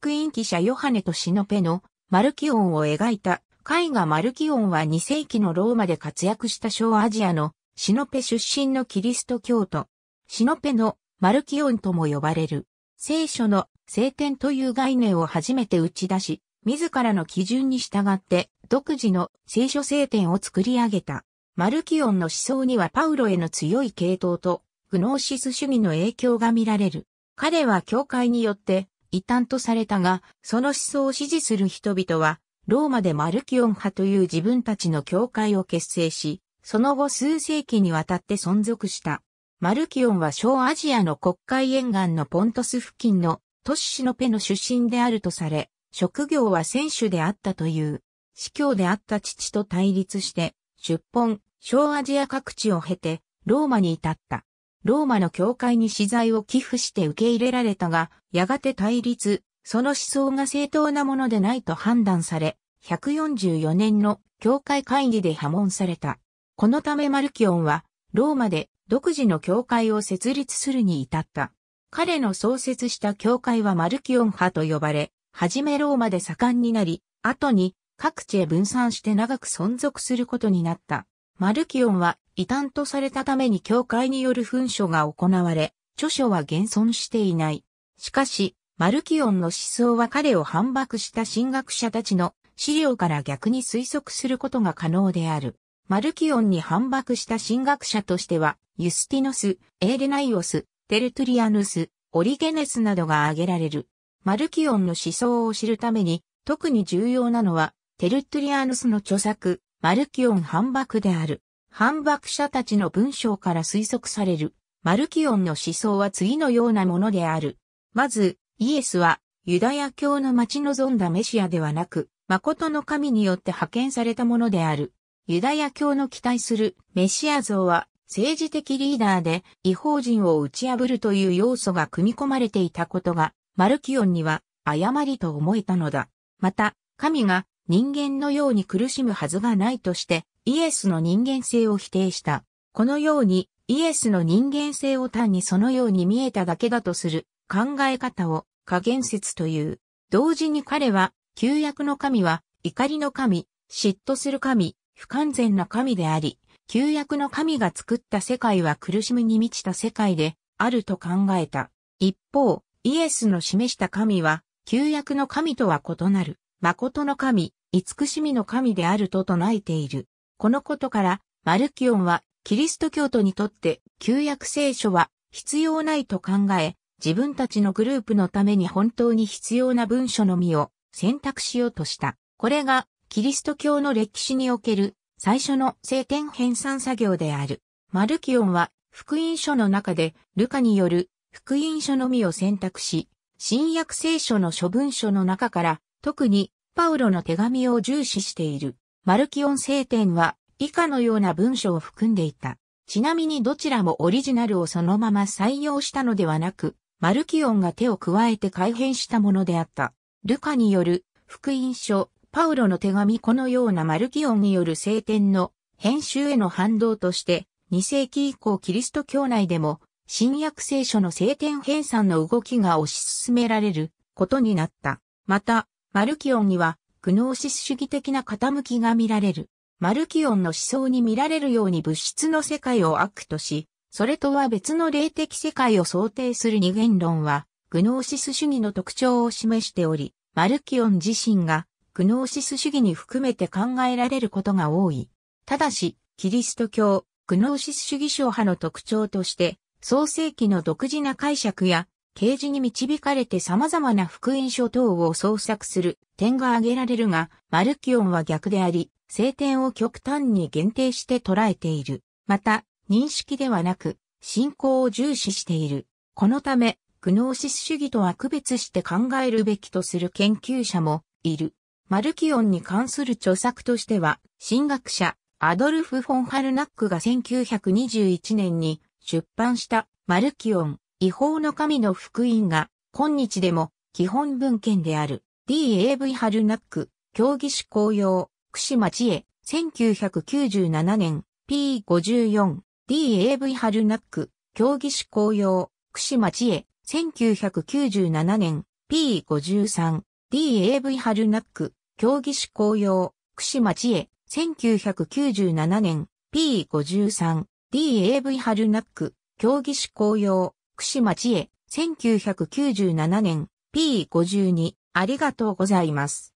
福音記者ヨハネとシノペのマルキオンを描いた絵画マルキオンは2世紀のローマで活躍した小アジアのシノペ出身のキリスト教徒。シノペのマルキオンとも呼ばれる。聖書の聖典という概念を初めて打ち出し、自らの基準に従って独自の聖書聖典を作り上げた。マルキオンの思想にはパウロへの強い系統とグノーシス主義の影響が見られる。彼は教会によって異端とされたが、その思想を支持する人々は、ローマでマルキオン派という自分たちの教会を結成し、その後数世紀にわたって存続した。マルキオンは小アジアの国会沿岸のポントス付近の都市シノペの出身であるとされ、職業は選手であったという、司教であった父と対立して、出奔、小アジア各地を経て、ローマに至った。ローマの教会に資材を寄付して受け入れられたが、やがて対立、その思想が正当なものでないと判断され、144年の教会会議で破門された。このためマルキオンは、ローマで独自の教会を設立するに至った。彼の創設した教会はマルキオン派と呼ばれ、はじめローマで盛んになり、後に各地へ分散して長く存続することになった。マルキオンは異端とされたために教会による噴書が行われ、著書は現存していない。しかし、マルキオンの思想は彼を反駁した神学者たちの資料から逆に推測することが可能である。マルキオンに反駁した神学者としては、ユスティノス、エーレナイオス、テルトゥリアヌス、オリゲネスなどが挙げられる。マルキオンの思想を知るために、特に重要なのは、テルトゥリアヌスの著作、マルキオン反駁である。反駁者たちの文章から推測される。マルキオンの思想は次のようなものである。まず、イエスは、ユダヤ教の待ち望んだメシアではなく、誠の神によって派遣されたものである。ユダヤ教の期待するメシア像は、政治的リーダーで違法人を打ち破るという要素が組み込まれていたことが、マルキオンには誤りと思えたのだ。また、神が人間のように苦しむはずがないとして、イエスの人間性を否定した。このように、イエスの人間性を単にそのように見えただけだとする考え方を加減説という。同時に彼は、旧約の神は怒りの神、嫉妬する神、不完全な神であり、旧約の神が作った世界は苦しみに満ちた世界であると考えた。一方、イエスの示した神は、旧約の神とは異なる、誠の神、慈しみの神であると唱えている。このことから、マルキオンは、キリスト教徒にとって、旧約聖書は必要ないと考え、自分たちのグループのために本当に必要な文書のみを選択しようとした。これが、キリスト教の歴史における最初の聖典編纂作業である。マルキオンは、福音書の中で、ルカによる福音書のみを選択し、新約聖書の諸文書の中から、特にパウロの手紙を重視している。マルキオン聖典は以下のような文章を含んでいた。ちなみにどちらもオリジナルをそのまま採用したのではなく、マルキオンが手を加えて改変したものであった。ルカによる福音書、パウロの手紙このようなマルキオンによる聖典の編集への反動として、2世紀以降キリスト教内でも、新約聖書の聖典編纂の動きが推し進められることになった。また、マルキオンには、グノーシス主義的な傾きが見られる。マルキオンの思想に見られるように物質の世界を悪とし、それとは別の霊的世界を想定する二元論は、グノーシス主義の特徴を示しており、マルキオン自身が、グノーシス主義に含めて考えられることが多い。ただし、キリスト教、グノーシス主義諸派の特徴として、創世紀の独自な解釈や、啓示に導かれて様々な福音書等を創作する点が挙げられるが、マルキオンは逆であり、聖典を極端に限定して捉えている。また、認識ではなく、信仰を重視している。このため、グノーシス主義とは区別して考えるべきとする研究者もいる。マルキオンに関する著作としては、神学者、アドルフ・フォン・ハルナックが1921年に出版したマルキオン、違法の神の福音が、今日でも、基本文献である、DAV 春ナック、競技士公用、串町へ、1997年、P54、DAV 春ナック、競技士公用、串町へ、1997年、P53、DAV 春ナック、競技士公用、串町へ、1997年、P53、DAV 春ナック、競技士公用、福島知恵、1997年、P52、ありがとうございます。